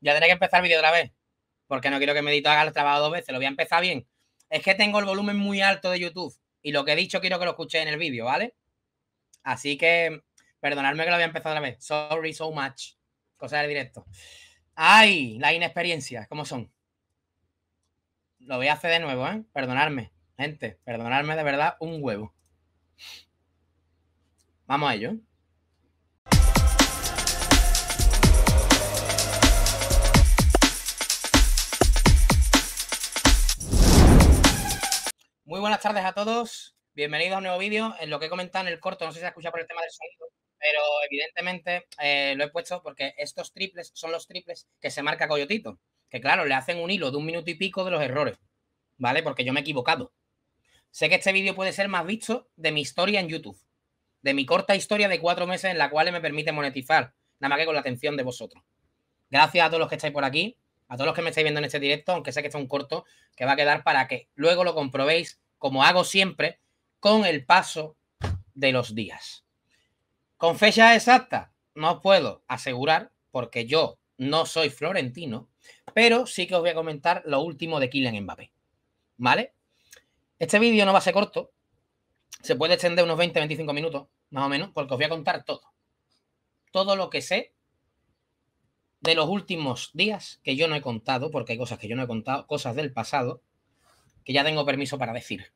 Ya tendré que empezar el vídeo otra vez. Porque no quiero que Medito haga el trabajo dos veces. Lo voy a empezar bien. Es que tengo el volumen muy alto de YouTube. Y lo que he dicho quiero que lo escuche en el vídeo, ¿vale? Así que perdonadme que lo había empezado otra vez. Sorry so much. Cosa del directo. ¡Ay! Las inexperiencias, ¿Cómo son? Lo voy a hacer de nuevo, ¿eh? Perdonadme. Gente, perdonadme de verdad un huevo. Vamos a ello. Muy buenas tardes a todos. Bienvenidos a un nuevo vídeo. En lo que he comentado en el corto, no sé si se escucha por el tema del sonido, pero evidentemente eh, lo he puesto porque estos triples son los triples que se marca Coyotito. Que claro, le hacen un hilo de un minuto y pico de los errores, ¿vale? Porque yo me he equivocado. Sé que este vídeo puede ser más visto de mi historia en YouTube, de mi corta historia de cuatro meses en la cual me permite monetizar, nada más que con la atención de vosotros. Gracias a todos los que estáis por aquí a todos los que me estáis viendo en este directo, aunque sé que está un corto, que va a quedar para que luego lo comprobéis, como hago siempre, con el paso de los días. Con fecha exacta, no os puedo asegurar, porque yo no soy florentino, pero sí que os voy a comentar lo último de Kylian Mbappé. ¿Vale? Este vídeo no va a ser corto, se puede extender unos 20-25 minutos, más o menos, porque os voy a contar todo. Todo lo que sé de los últimos días que yo no he contado, porque hay cosas que yo no he contado, cosas del pasado, que ya tengo permiso para decir.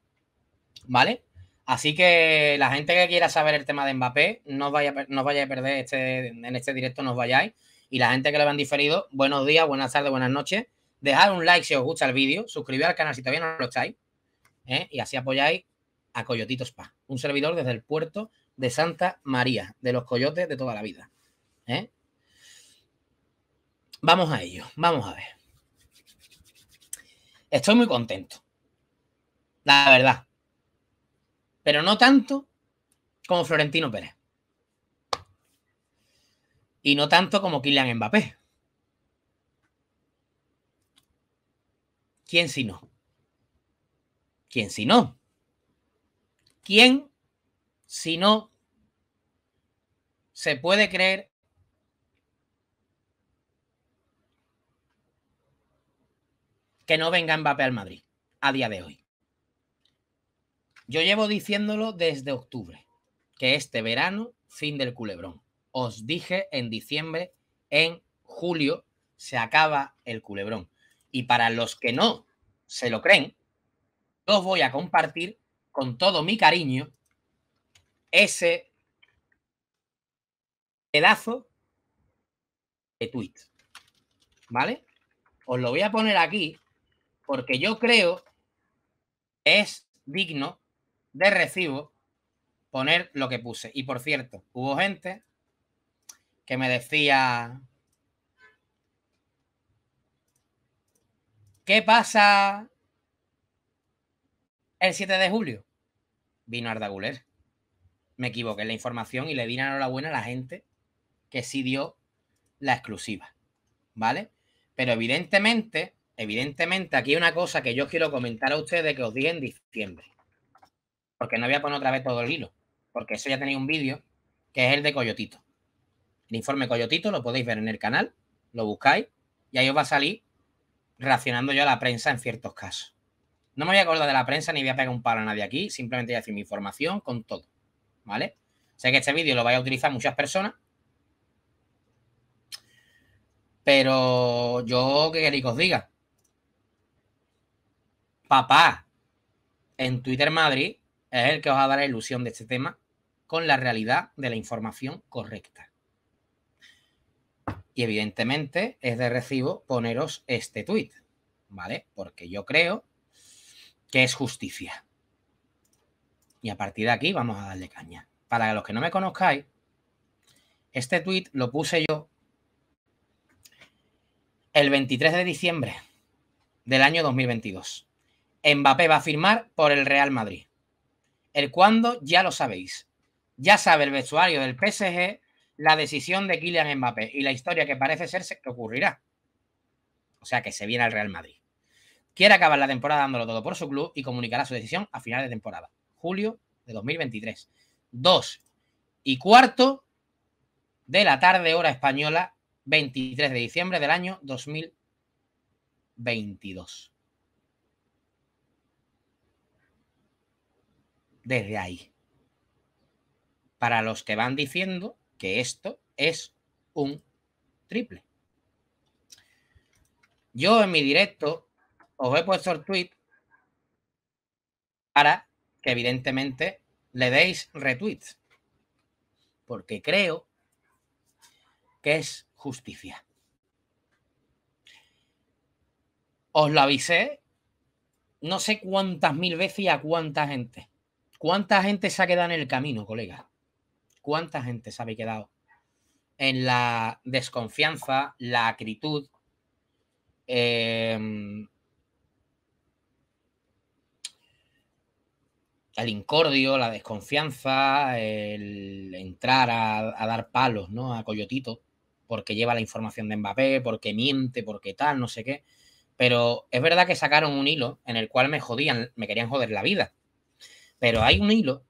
¿Vale? Así que la gente que quiera saber el tema de Mbappé, no os vaya, vaya a perder este, en este directo, no os vayáis. Y la gente que lo van diferido, buenos días, buenas tardes, buenas noches. Dejad un like si os gusta el vídeo, suscribíos al canal si todavía no lo estáis. ¿eh? Y así apoyáis a Coyotito Spa, un servidor desde el puerto de Santa María, de los coyotes de toda la vida. ¿eh? Vamos a ello, vamos a ver. Estoy muy contento, la verdad. Pero no tanto como Florentino Pérez. Y no tanto como Kylian Mbappé. ¿Quién si no? ¿Quién si no? ¿Quién si no se puede creer que no venga Mbappé al Madrid a día de hoy. Yo llevo diciéndolo desde octubre, que este verano, fin del culebrón. Os dije en diciembre, en julio, se acaba el culebrón. Y para los que no se lo creen, os voy a compartir con todo mi cariño ese pedazo de tweet. ¿Vale? Os lo voy a poner aquí porque yo creo es digno de recibo poner lo que puse. Y por cierto, hubo gente que me decía, ¿qué pasa el 7 de julio? Vino Arda Guler. Me equivoqué en la información y le di enhorabuena a la gente que sí dio la exclusiva. ¿Vale? Pero evidentemente Evidentemente, aquí hay una cosa que yo quiero comentar a ustedes que os dije en diciembre. Porque no voy a poner otra vez todo el hilo. Porque eso ya tenéis un vídeo que es el de Coyotito. El informe Coyotito lo podéis ver en el canal, lo buscáis y ahí os va a salir reaccionando yo a la prensa en ciertos casos. No me voy a acordar de la prensa ni voy a pegar un palo a nadie aquí, simplemente voy a decir mi información con todo. ¿Vale? Sé que este vídeo lo vais a utilizar muchas personas. Pero yo, ¿qué queréis que os diga? papá en Twitter Madrid es el que os va a dar la ilusión de este tema con la realidad de la información correcta. Y evidentemente es de recibo poneros este tweet, ¿vale? Porque yo creo que es justicia. Y a partir de aquí vamos a darle caña. Para los que no me conozcáis, este tweet lo puse yo el 23 de diciembre del año 2022. Mbappé va a firmar por el Real Madrid. El cuándo ya lo sabéis. Ya sabe el vestuario del PSG la decisión de Kylian Mbappé y la historia que parece ser que ocurrirá. O sea que se viene al Real Madrid. Quiere acabar la temporada dándolo todo por su club y comunicará su decisión a final de temporada, julio de 2023. Dos y cuarto de la tarde, hora española, 23 de diciembre del año 2022. desde ahí. Para los que van diciendo que esto es un triple. Yo en mi directo os he puesto el tweet para que evidentemente le deis retweets. Porque creo que es justicia. Os lo avisé no sé cuántas mil veces y a cuánta gente. ¿Cuánta gente se ha quedado en el camino, colega? ¿Cuánta gente se ha quedado en la desconfianza, la acritud? Em, el incordio, la desconfianza, el entrar a, dar palos, ¿no? A Coyotito, porque lleva la información de Mbappé, porque miente, porque tal, no sé qué. Pero es verdad que sacaron un hilo en el cual me jodían, me querían joder la vida. Pero hay un hilo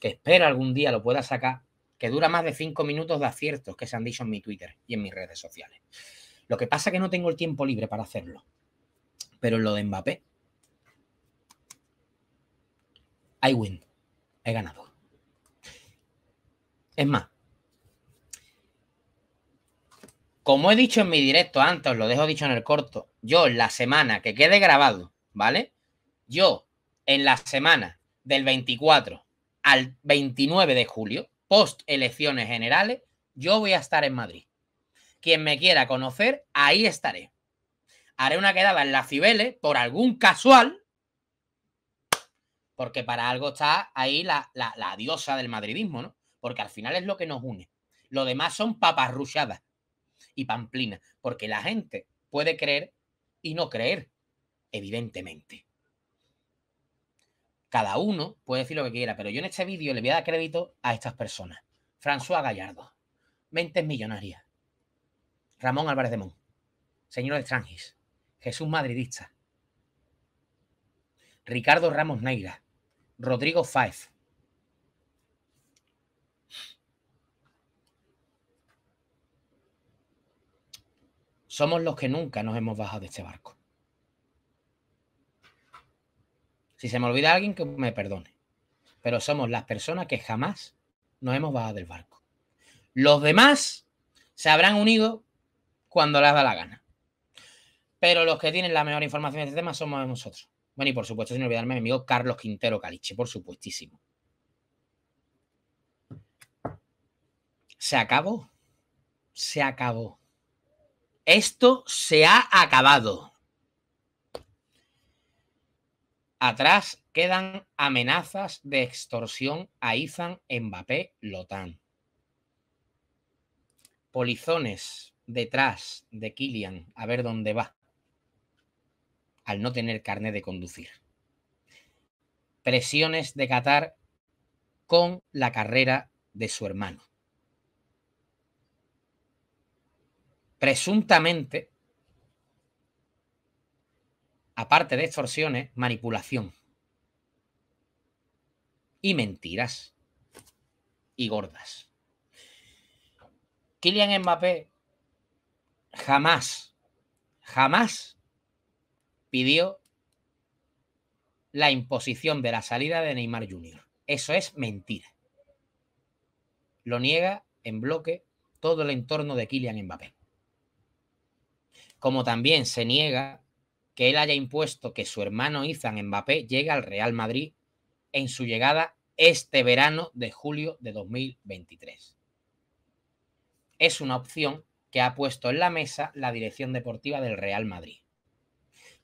que espero algún día lo pueda sacar, que dura más de cinco minutos de aciertos que se han dicho en mi Twitter y en mis redes sociales. Lo que pasa es que no tengo el tiempo libre para hacerlo. Pero en lo de Mbappé, I win. He ganado. Es más, como he dicho en mi directo antes, lo dejo dicho en el corto, yo en la semana que quede grabado, ¿vale? Yo en la semana del 24 al 29 de julio, post elecciones generales, yo voy a estar en Madrid. Quien me quiera conocer, ahí estaré. Haré una quedada en la Cibeles por algún casual, porque para algo está ahí la, diosa del madridismo, ¿no? Porque al final es lo que nos une. Lo demás son paparruchadas y pamplinas, porque la gente puede creer y no creer, evidentemente. Cada uno puede decir lo que quiera, pero yo en este vídeo le voy a dar crédito a estas personas. François Gallardo, Mentes Millonarias, Ramón Álvarez de Mon, Señor de Jesús Madridista, Ricardo Ramos Neira, Rodrigo Faez, somos los que nunca nos hemos bajado de este barco. Si se me olvida alguien, que me perdone. Pero somos las personas que jamás nos hemos bajado del barco. Los demás se habrán unido cuando les da la gana. Pero los que tienen la mejor información de este tema somos nosotros. Bueno, y por supuesto, sin olvidarme, mi amigo Carlos Quintero Caliche, por supuestísimo. Se acabó. Se acabó. Esto se ha acabado. Atrás quedan amenazas de extorsión a Izan Mbappé Lotán. Polizones detrás de Kilian, a ver dónde va, al no tener carnet de conducir. Presiones de Qatar con la carrera de su hermano. Presuntamente aparte de extorsiones, manipulación. Y mentiras. Y gordas. Kylian Mbappé jamás, jamás pidió la imposición de la salida de Neymar Jr. Eso es mentira. Lo niega en bloque todo el entorno de Kylian Mbappé. Como también se niega que él haya impuesto que su hermano Izan Mbappé llegue al Real Madrid en su llegada este verano de julio de 2023. Es una opción que ha puesto en la mesa la dirección deportiva del Real Madrid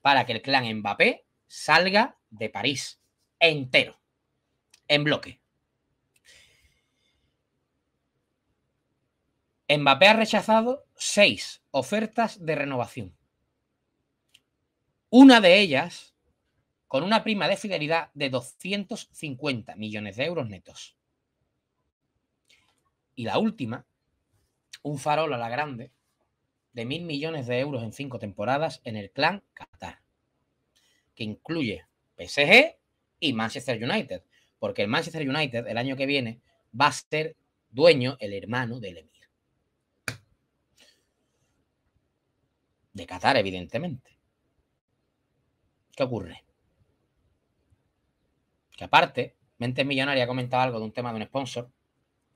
para que el clan Mbappé salga de París entero, en bloque. Mbappé ha rechazado seis ofertas de renovación. Una de ellas con una prima de fidelidad de 250 millones de euros netos. Y la última, un farol a la grande de mil millones de euros en cinco temporadas en el clan Qatar, que incluye PSG y Manchester United, porque el Manchester United el año que viene va a ser dueño el hermano del Emir. De Qatar, evidentemente. ¿Qué ocurre? Que aparte, Mentes Millonaria ha comentado algo de un tema de un sponsor,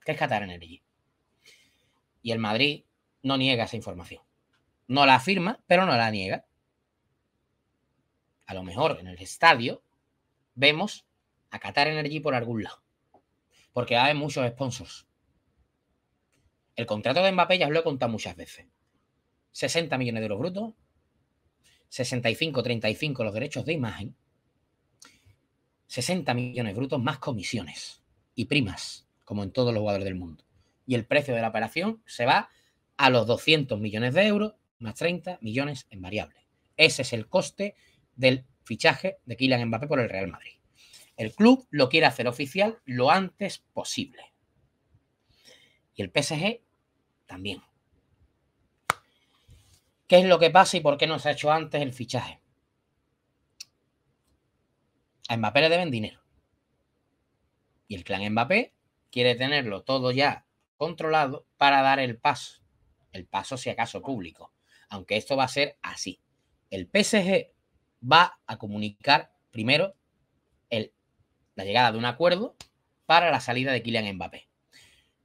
que es Qatar Energy. Y el Madrid no niega esa información. No la afirma, pero no la niega. A lo mejor en el estadio vemos a Qatar Energy por algún lado. Porque hay muchos sponsors. El contrato de Mbappé ya os lo he contado muchas veces. 60 millones de euros brutos, 65-35 los derechos de imagen, 60 millones brutos más comisiones y primas, como en todos los jugadores del mundo. Y el precio de la operación se va a los 200 millones de euros más 30 millones en variables. Ese es el coste del fichaje de Kylian Mbappé por el Real Madrid. El club lo quiere hacer oficial lo antes posible. Y el PSG también qué es lo que pasa y por qué no se ha hecho antes el fichaje. A Mbappé le deben dinero. Y el clan Mbappé quiere tenerlo todo ya controlado para dar el paso. El paso, si acaso, público. Aunque esto va a ser así. El PSG va a comunicar primero el, la llegada de un acuerdo para la salida de Kylian Mbappé.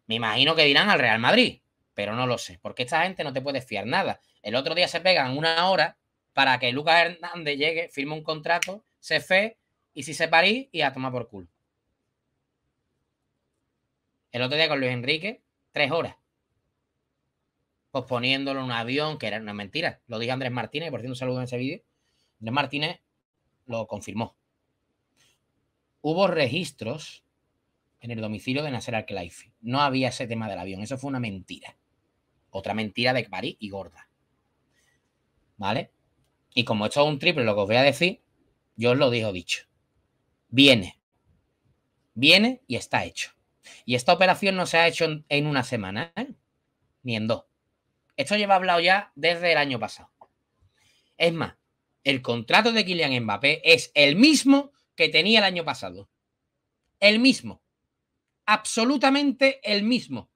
Me imagino que dirán al Real Madrid, pero no lo sé, porque esta gente no te puede fiar nada. El otro día se pegan una hora para que Lucas Hernández llegue, firme un contrato, se fe y si se parís y a tomar por culo. El otro día con Luis Enrique, tres horas. Posponiéndolo en un avión, que era una mentira. Lo dijo Andrés Martínez, por cierto, un saludo en ese vídeo. Andrés Martínez lo confirmó. Hubo registros en el domicilio de Nasser Al-Khelaifi. No había ese tema del avión. Eso fue una mentira. Otra mentira de París y gorda. ¿vale? Y como esto es un triple, lo que os voy a decir, yo os lo digo dicho. Viene. Viene y está hecho. Y esta operación no se ha hecho en, una semana, ¿eh? ni en dos. Esto lleva hablado ya desde el año pasado. Es más, el contrato de Kylian Mbappé es el mismo que tenía el año pasado. El mismo. Absolutamente el mismo.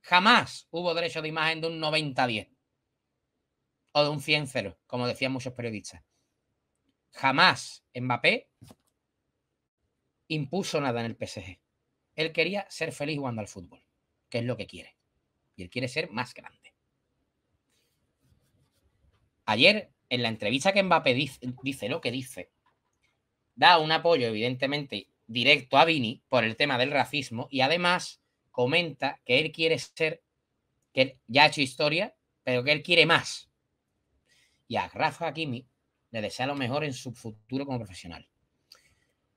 Jamás hubo derecho de imagen de un 90-10 o de un 100 como decían muchos periodistas. Jamás Mbappé impuso nada en el PSG. Él quería ser feliz jugando al fútbol, que es lo que quiere. Y él quiere ser más grande. Ayer, en la entrevista que Mbappé dice, lo que dice, da un apoyo, evidentemente, directo a Vini por el tema del racismo y además comenta que él quiere ser, que ya ha hecho historia, pero que él quiere más y a Rafa Hakimi le desea lo mejor en su futuro como profesional.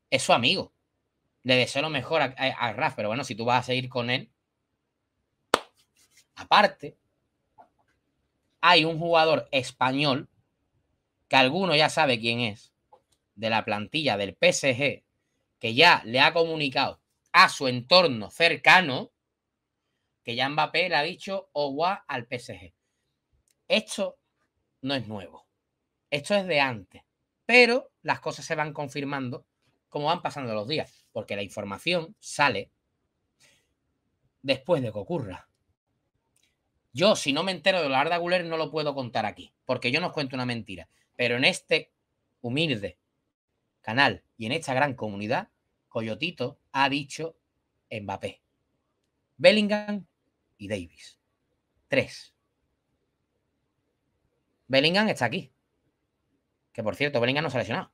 Es su amigo. Le desea lo mejor a, Rafa, pero bueno, si tú vas a seguir con él, aparte, hay un jugador español que alguno ya sabe quién es, de la plantilla del PSG, que ya le ha comunicado a su entorno cercano que ya Mbappé le ha dicho o al PSG. Esto no es nuevo. Esto es de antes. Pero las cosas se van confirmando como van pasando los días, porque la información sale después de que ocurra. Yo, si no me entero de lo de Guler, no lo puedo contar aquí, porque yo no os cuento una mentira. Pero en este humilde canal y en esta gran comunidad, Coyotito ha dicho Mbappé, Bellingham y Davis. Tres. Bellingham está aquí. Que por cierto, Bellingham no se ha lesionado.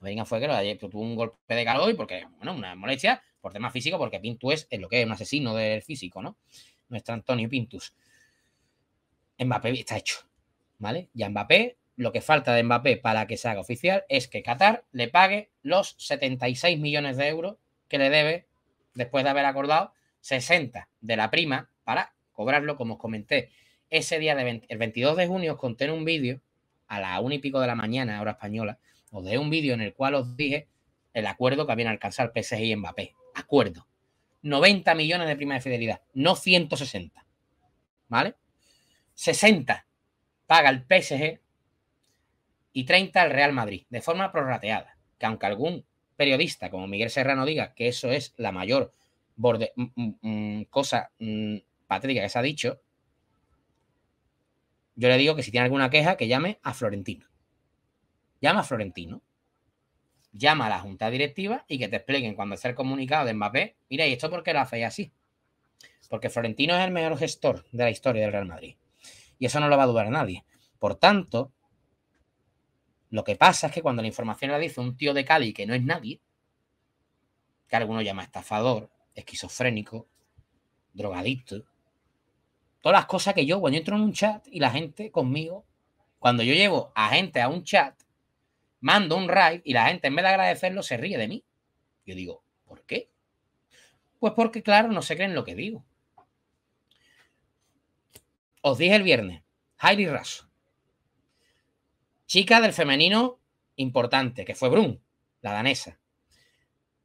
Bellingham fue que lo tuvo un golpe de calor y porque, bueno, una molestia por tema físico, porque Pintus es, lo que es, un asesino del físico, ¿no? Nuestro Antonio Pintus. Mbappé está hecho, ¿vale? Ya Mbappé, lo que falta de Mbappé para que se haga oficial es que Qatar le pague los 76 millones de euros que le debe, después de haber acordado 60 de la prima, para cobrarlo, como os comenté ese día, de el 22 de junio, os conté en un vídeo a la una y pico de la mañana, hora española, os de un vídeo en el cual os dije el acuerdo que habían alcanzado el PSG y Mbappé. Acuerdo. 90 millones de prima de fidelidad, no 160. ¿Vale? 60 paga el PSG y 30 al Real Madrid, de forma prorrateada. Que aunque algún periodista como Miguel Serrano diga que eso es la mayor cosa mm, patética que se ha dicho, yo le digo que si tiene alguna queja, que llame a Florentino. Llama a Florentino. Llama a la junta directiva y que te expliquen cuando hacer el comunicado de Mbappé. Mira, ¿y esto por qué lo hacéis así? Porque Florentino es el mejor gestor de la historia del Real Madrid. Y eso no lo va a dudar nadie. Por tanto, lo que pasa es que cuando la información la dice un tío de Cali que no es nadie, que alguno llama estafador, esquizofrénico, drogadicto, todas las cosas que yo, cuando yo entro en un chat y la gente conmigo, cuando yo llevo a gente a un chat, mando un raid y la gente en vez de agradecerlo se ríe de mí. Yo digo, ¿por qué? Pues porque, claro, no se creen lo que digo. Os dije el viernes, Hailey Ras. Chica del femenino importante, que fue Brun, la danesa.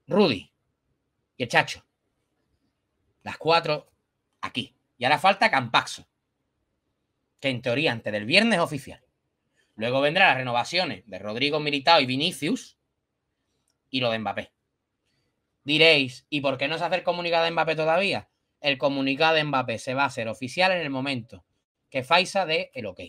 Rudy y el Chacho. Las cuatro aquí. Y ahora falta Campaxo, que en teoría antes del viernes es oficial. Luego vendrán las renovaciones de Rodrigo Militao y Vinicius y lo de Mbappé. Diréis, ¿y por qué no se hace el comunicado de Mbappé todavía? El comunicado de Mbappé se va a hacer oficial en el momento que Faisa dé el ok.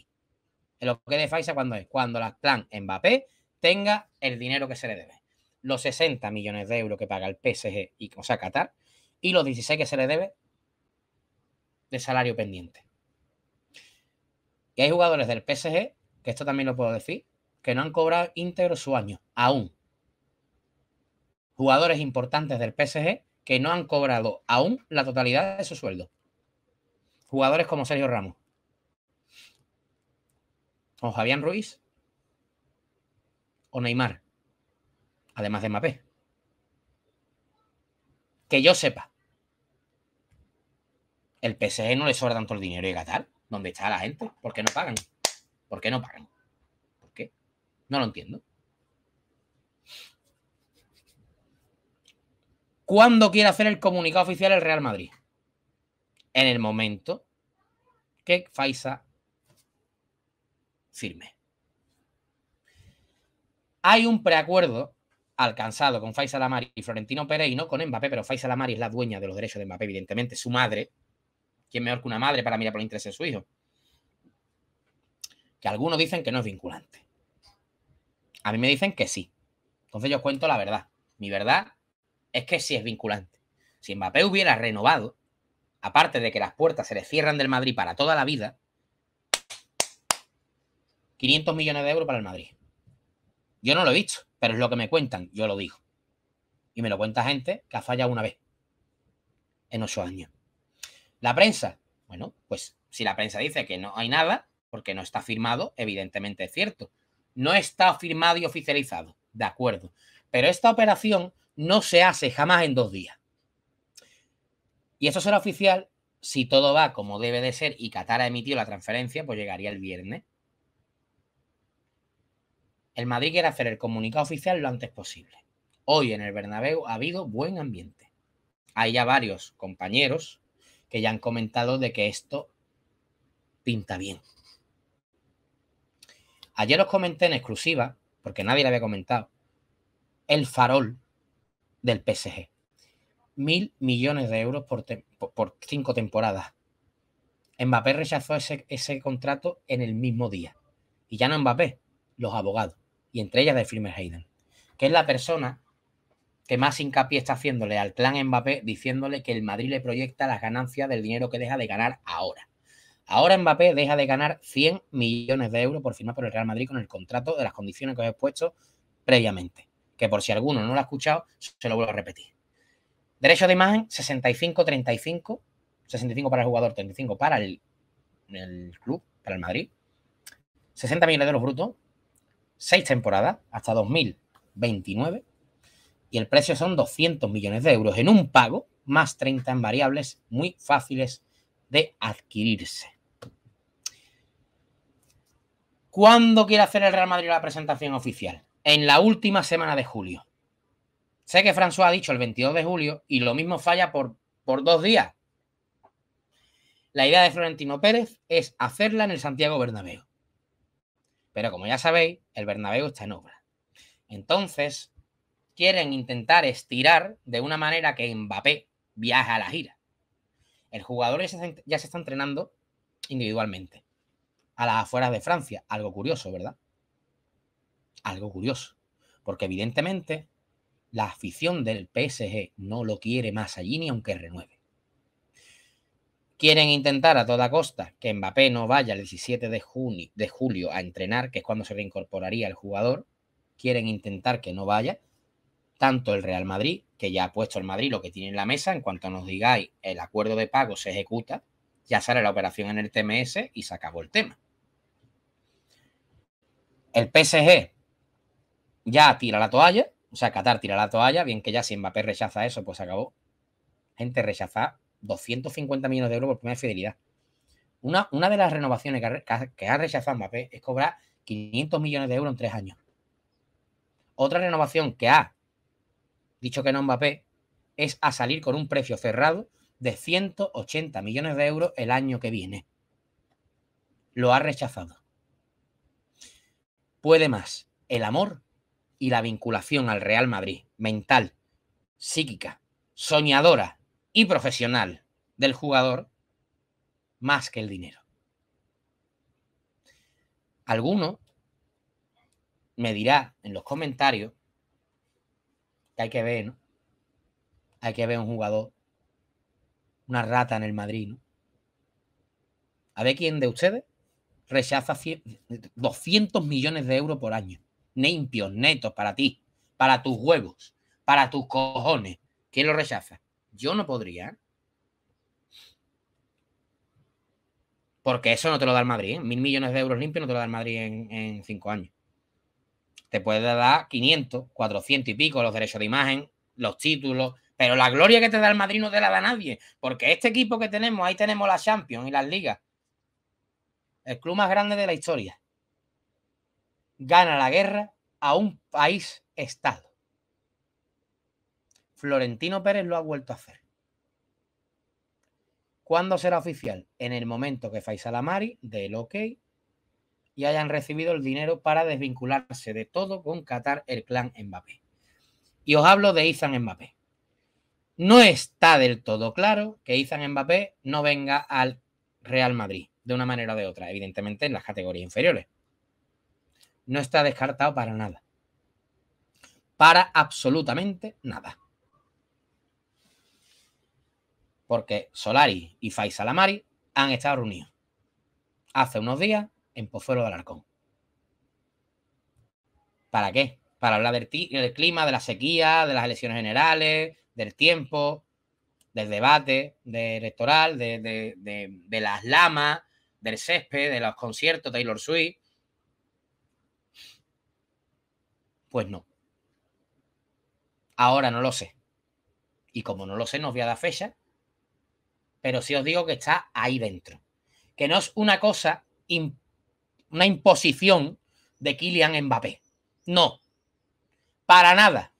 El ok de Faisa cuando es, cuando la plan Mbappé tenga el dinero que se le debe. Los 60 millones de euros que paga el PSG y, o sea, Qatar, y los 16 que se le debe de salario pendiente. Y hay jugadores del PSG, que esto también lo puedo decir, que no han cobrado íntegro su año, aún. Jugadores importantes del PSG que no han cobrado aún la totalidad de su sueldo. Jugadores como Sergio Ramos. O Javián Ruiz. O Neymar. Además de Mbappé. Que yo sepa el PSG no le sobra tanto el dinero y Qatar, donde está la gente. ¿Por qué no pagan? ¿Por qué no pagan? ¿Por qué? No lo entiendo. ¿Cuándo quiere hacer el comunicado oficial el Real Madrid? En el momento que Faisa firme. Hay un preacuerdo alcanzado con Faisal Amari y Florentino no con Mbappé, pero Faisal Amari es la dueña de los derechos de Mbappé, evidentemente, su madre, ¿Quién mejor que una madre para mirar por el interés de su hijo? Que algunos dicen que no es vinculante. A mí me dicen que sí. Entonces yo cuento la verdad. Mi verdad es que sí es vinculante. Si Mbappé hubiera renovado, aparte de que las puertas se le cierran del Madrid para toda la vida, 500 millones de euros para el Madrid. Yo no lo he visto, pero es lo que me cuentan, yo lo digo. Y me lo cuenta gente que ha fallado una vez en ocho años. La prensa, bueno, pues si la prensa dice que no hay nada, porque no está firmado, evidentemente es cierto. No está firmado y oficializado, de acuerdo. Pero esta operación no se hace jamás en dos días. Y eso será oficial si todo va como debe de ser y Qatar ha emitido la transferencia, pues llegaría el viernes. El Madrid quiere hacer el comunicado oficial lo antes posible. Hoy en el Bernabéu ha habido buen ambiente. Hay ya varios compañeros que ya han comentado de que esto pinta bien. Ayer os comenté en exclusiva, porque nadie le había comentado, el farol del PSG. Mil millones de euros por, cinco temporadas. Mbappé rechazó ese, contrato en el mismo día. Y ya no Mbappé, los abogados, y entre ellas de Firmer Hayden, que es la persona que más hincapié está haciéndole al clan Mbappé diciéndole que el Madrid le proyecta las ganancias del dinero que deja de ganar ahora. Ahora Mbappé deja de ganar 100 millones de euros por firmar por el Real Madrid con el contrato de las condiciones que os he expuesto previamente. Que por si alguno no lo ha escuchado, se lo vuelvo a repetir. Derecho de imagen, 65-35. 65 para el jugador, 35 para el, club, para el Madrid. 60 millones de euros brutos. 6 temporadas, hasta 2029 y el precio son 200 millones de euros en un pago, más 30 en variables muy fáciles de adquirirse. ¿Cuándo quiere hacer el Real Madrid la presentación oficial? En la última semana de julio. Sé que François ha dicho el 22 de julio y lo mismo falla por, dos días. La idea de Florentino Pérez es hacerla en el Santiago Bernabéu. Pero como ya sabéis, el Bernabéu está en obra. Entonces, quieren intentar estirar de una manera que Mbappé viaje a la gira. El jugador ya se, está entrenando individualmente, a las afueras de Francia. Algo curioso, ¿verdad? Algo curioso. Porque evidentemente la afición del PSG no lo quiere más allí ni aunque renueve. Quieren intentar a toda costa que Mbappé no vaya el 17 de, junio, de julio a entrenar, que es cuando se reincorporaría el jugador. Quieren intentar que no vaya tanto el Real Madrid, que ya ha puesto el Madrid lo que tiene en la mesa, en cuanto nos digáis el acuerdo de pago se ejecuta, ya sale la operación en el TMS y se acabó el tema. El PSG ya tira la toalla, o sea, Qatar tira la toalla, bien que ya si Mbappé rechaza eso, pues se acabó. Gente, rechaza 250 millones de euros por primera fidelidad. Una, una de las renovaciones que ha, que ha rechazado Mbappé es cobrar 500 millones de euros en tres años. Otra renovación que ha dicho que no Mbappé, es a salir con un precio cerrado de 180 millones de euros el año que viene. Lo ha rechazado. Puede más el amor y la vinculación al Real Madrid, mental, psíquica, soñadora y profesional del jugador, más que el dinero. Alguno me dirá en los comentarios hay que ver, ¿no? Hay que ver un jugador, una rata en el Madrid, ¿no? A ver quién de ustedes rechaza 200 millones de euros por año. Limpios, netos, para ti, para tus huevos, para tus cojones. ¿Quién lo rechaza? Yo no podría. ¿eh? Porque eso no te lo da el Madrid. ¿eh? Mil millones de euros limpios no te lo da el Madrid en cinco años te puede dar 500, 400 y pico los derechos de imagen, los títulos, pero la gloria que te da el Madrid no te la da nadie, porque este equipo que tenemos, ahí tenemos la Champions y las ligas, el club más grande de la historia, gana la guerra a un país-estado. Florentino Pérez lo ha vuelto a hacer. ¿Cuándo será oficial? En el momento que Faisal Amari dé el ok y hayan recibido el dinero para desvincularse de todo con Qatar el clan Mbappé. Y os hablo de Izan Mbappé. No está del todo claro que Izan Mbappé no venga al Real Madrid de una manera o de otra, evidentemente en las categorías inferiores. No está descartado para nada. Para absolutamente nada. Porque Solari y Faisal Amari han estado reunidos hace unos días en Pozuelo de Alarcón. ¿Para qué? Para hablar del, clima, de la sequía, de las elecciones generales, del tiempo, del debate electoral, de, de, las lamas, del césped, de los conciertos Taylor Swift. Pues no. Ahora no lo sé. Y como no lo sé, no os voy a dar fecha. Pero sí os digo que está ahí dentro. Que no es una cosa importante una imposición de Kylian Mbappé. No, para nada.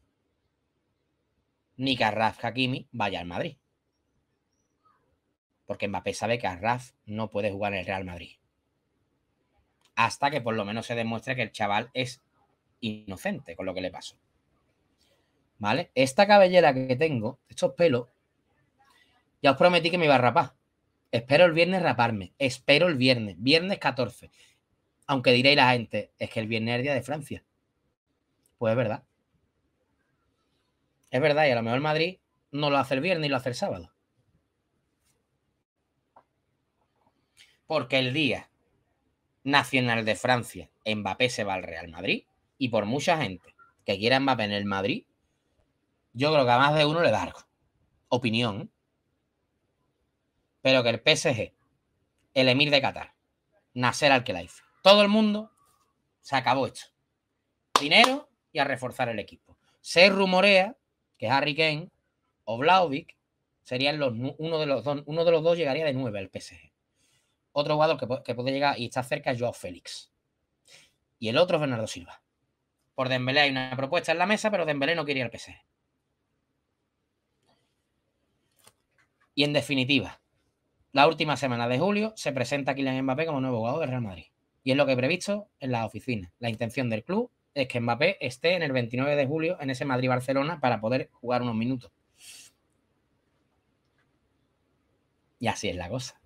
Ni que Arraf Hakimi vaya al Madrid. Porque Mbappé sabe que Arraf no puede jugar en el Real Madrid. Hasta que por lo menos se demuestre que el chaval es inocente con lo que le pasó. ¿Vale? Esta cabellera que tengo, estos pelos, ya os prometí que me iba a rapar. Espero el viernes raparme. Espero el viernes. Viernes 14. Aunque diréis la gente, es que el viernes es el día de Francia. Pues es verdad. Es verdad, y a lo mejor Madrid no lo hace el viernes y lo hace el sábado. Porque el día nacional de Francia, Mbappé se va al Real Madrid y por mucha gente que quiera Mbappé en el Madrid, yo creo que a más de uno le da algo. Opinión. ¿eh? Pero que el PSG, el Emir de Qatar, nacer al que hizo todo el mundo, se acabó esto. Dinero y a reforzar el equipo. Se rumorea que Harry Kane o Vlaovic serían los, uno, de los dos, uno de los dos llegaría de nuevo al PSG. Otro jugador que, puede llegar y está cerca es Joao Félix. Y el otro es Bernardo Silva. Por Dembélé hay una propuesta en la mesa, pero Dembélé no quiere ir al PSG. Y en definitiva, la última semana de julio se presenta Kylian Mbappé como nuevo jugador del Real Madrid. Y es lo que he previsto en la oficina. La intención del club es que Mbappé esté en el 29 de julio en ese Madrid-Barcelona para poder jugar unos minutos. Y así es la cosa.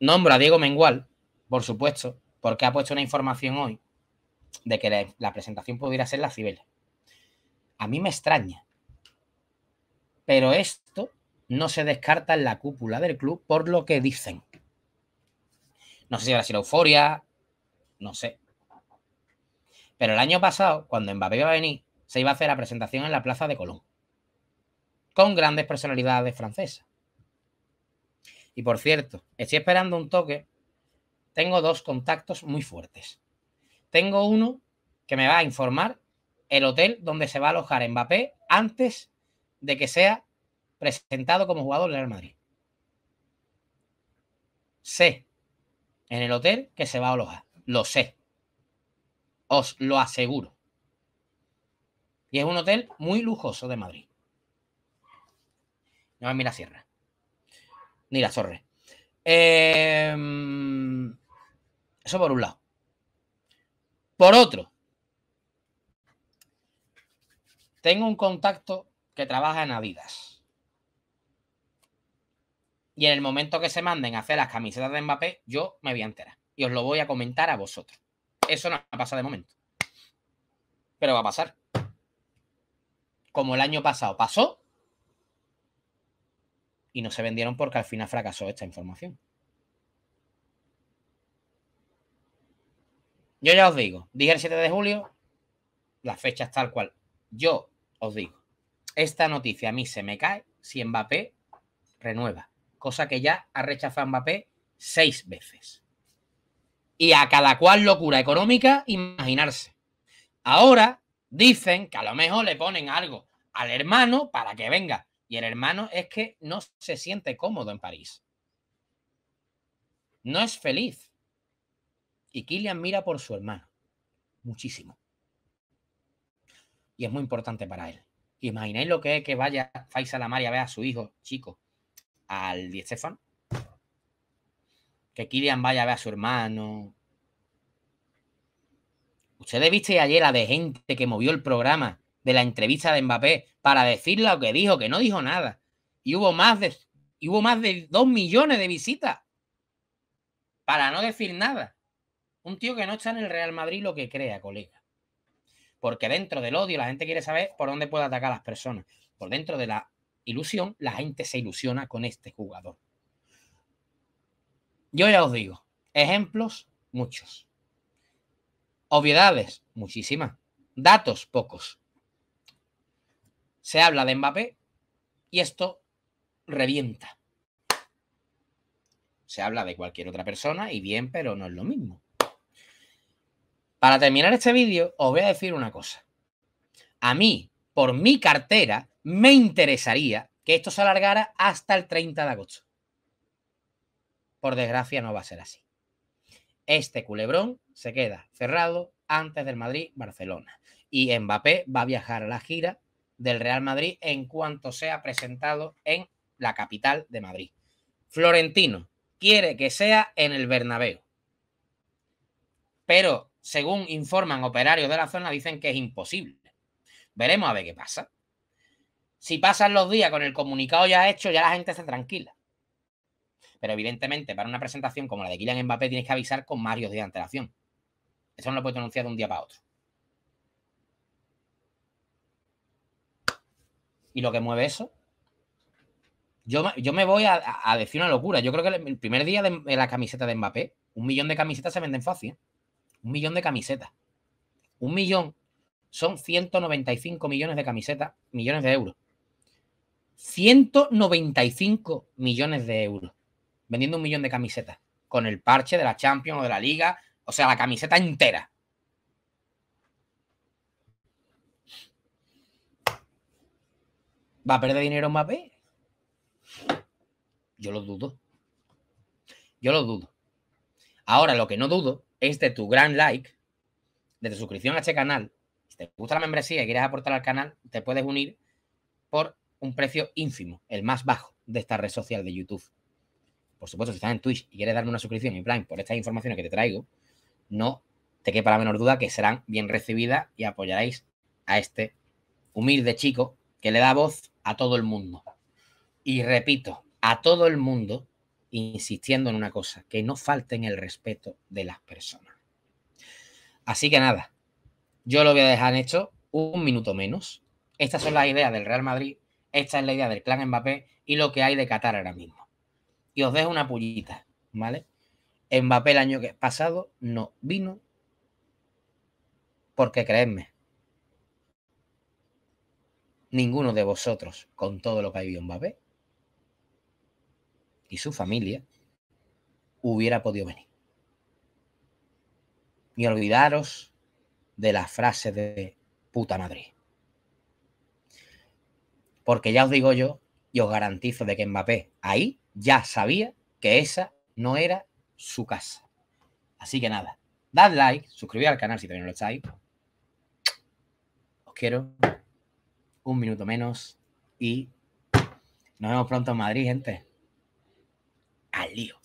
Nombro a Diego Mengual, por supuesto, porque ha puesto una información hoy de que la, presentación pudiera ser la Cibeles. A mí me extraña. Pero esto no se descarta en la cúpula del club por lo que dicen. No sé si habrá sido euforia, no sé. Pero el año pasado, cuando Mbappé iba a venir, se iba a hacer la presentación en la Plaza de Colón, con grandes personalidades francesas. Y por cierto, estoy esperando un toque. Tengo dos contactos muy fuertes. Tengo uno que me va a informar el hotel donde se va a alojar Mbappé antes de que sea presentado como jugador del Real Madrid. Sé en el hotel que se va a alojar. Lo sé. Os lo aseguro. Y es un hotel muy lujoso de Madrid. No es mi la sierra. Ni la torre. Em, eso por un lado. Por otro, tengo un contacto que trabaja en Adidas. Y en el momento que se manden a hacer las camisetas de Mbappé, yo me voy a enterar. Y os lo voy a comentar a vosotros. Eso no pasa de momento. Pero va a pasar. Como el año pasado pasó. Y no se vendieron porque al final fracasó esta información. Yo ya os digo, dije el 7 de julio, la fecha es tal cual. Yo os digo, esta noticia a mí se me cae si Mbappé renueva cosa que ya ha rechazado Mbappé seis veces. Y a cada cual locura económica, imaginarse. Ahora dicen que a lo mejor le ponen algo al hermano para que venga. Y el hermano es que no se siente cómodo en París. No es feliz. Y Kylian mira por su hermano. Muchísimo. Y es muy importante para él. Imaginéis lo que es que vaya a la a ver a su hijo, chico al Di Stefano. Que Kylian vaya a ver a su hermano. Ustedes viste ayer la de gente que movió el programa de la entrevista de Mbappé para decir lo que dijo, que no dijo nada. Y hubo más de, y hubo más de 2 millones de visitas para no decir nada. Un tío que no está en el Real Madrid lo que crea, colega. Porque dentro del odio la gente quiere saber por dónde puede atacar a las personas. Por dentro de la ilusión, la gente se ilusiona con este jugador. Yo ya os digo, ejemplos muchos. Obviedades, muchísimas. Datos, pocos. Se habla de Mbappé y esto revienta. Se habla de cualquier otra persona y bien, pero no es lo mismo. Para terminar este vídeo, os voy a decir una cosa. A mí, por mi cartera, me interesaría que esto se alargara hasta el 30 de agosto. Por desgracia no va a ser así. Este culebrón se queda cerrado antes del Madrid-Barcelona. Y Mbappé va a viajar a la gira del Real Madrid en cuanto sea presentado en la capital de Madrid. Florentino quiere que sea en el Bernabéu. Pero según informan operarios de la zona, dicen que es imposible. Veremos a ver qué pasa. Si pasan los días con el comunicado ya hecho, ya la gente está tranquila. Pero evidentemente, para una presentación como la de Kylian Mbappé, tienes que avisar con varios días de antelación. Eso no lo puedes anunciar de un día para otro. ¿Y lo que mueve eso? Yo, me voy a, decir una locura. Yo creo que el primer día de, la camiseta de Mbappé, un millón de camisetas se venden fácil. ¿eh? Un millón de camisetas. Un millón son 195 millones de camisetas, millones de euros. 195 millones de euros vendiendo un millón de camisetas con el parche de la Champions o de la Liga, o sea, la camiseta entera. ¿Va a perder dinero map Yo lo dudo. Yo lo dudo. Ahora, lo que no dudo es de tu gran like, de tu suscripción a este canal, si te gusta la membresía y quieres aportar al canal, te puedes unir por un precio ínfimo, el más bajo de esta red social de YouTube. Por supuesto, si estás en Twitch y quieres darme una suscripción en plan por estas informaciones que te traigo, no te quepa la menor duda que serán bien recibidas y apoyaréis a este humilde chico que le da voz a todo el mundo. Y repito, a todo el mundo insistiendo en una cosa, que no falten el respeto de las personas. Así que nada, yo lo voy a dejar en un minuto menos. Estas son las ideas del Real Madrid, esta es la idea del clan Mbappé y lo que hay de Qatar ahora mismo. Y os dejo una pullita, ¿vale? Mbappé el año pasado no vino porque creedme, ninguno de vosotros, con todo lo que ha vivido Mbappé y su familia, hubiera podido venir. Ni olvidaros de la frase de puta Madrid. Porque ya os digo yo y os garantizo de que Mbappé ahí ya sabía que esa no era su casa. Así que nada, dad like, suscríbete al canal si todavía no lo estáis. Os quiero. Un minuto menos y nos vemos pronto en Madrid, gente. Al lío.